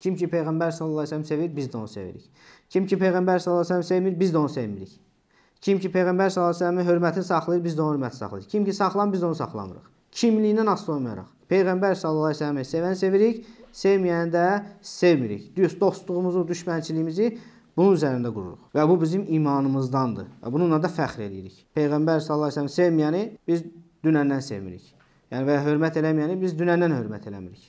Kim ki Peyğəmbər sallallahu əleyhi və səlləm sevir, biz də onu sevirik. Kim ki Peyğəmbər sallallahu əleyhi və səlləm sevmir, biz də onu sevmirik. Kim ki Peyğəmbər sallallahu əleyhi və səlləmin hörmətini saxlayır, biz də onun hörmətini saxlayırıq. Kim ki saxlanır, biz də onu saxlamırıq. Kimliyindən asılı olmayaraq. Peyğəmbər sallallahu əleyhi və səlləmi sevən sevirik, sevməyəni də sevmirik. Düz dostluğumuzu, düşmənçiliyimizi bunun üzərində qururuq və bu bizim imanımızdandır. Və bununla da fəxr eləyirik. Peyğəmbər sallallahu əleyhi və səlləm sevməyəni biz dünəndən sevmirik. Yəni və hörmət eləməyəni biz dünəndən hörmət eləmirik.